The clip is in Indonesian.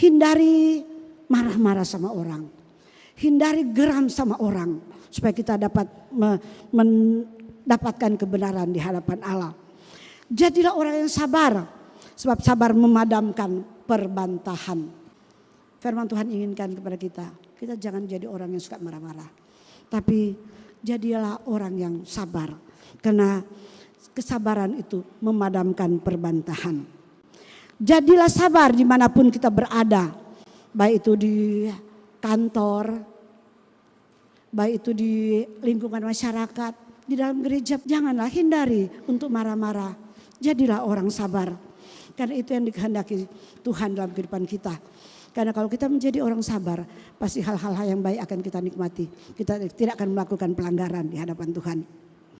Hindari marah-marah sama orang. Hindari geram sama orang supaya kita dapat mendapatkan kebenaran di hadapan Allah. Jadilah orang yang sabar sebab sabar memadamkan perbantahan. Firman Tuhan inginkan kepada kita, kita jangan jadi orang yang suka marah-marah. Tapi jadilah orang yang sabar karena kesabaran itu memadamkan perbantahan. Jadilah sabar dimanapun kita berada. Baik itu di kantor, baik itu di lingkungan masyarakat, di dalam gereja. Janganlah hindari untuk marah-marah. Jadilah orang sabar. Karena itu yang dikehendaki Tuhan dalam kehidupan kita. Karena kalau kita menjadi orang sabar, pasti hal-hal yang baik akan kita nikmati. Kita tidak akan melakukan pelanggaran di hadapan Tuhan.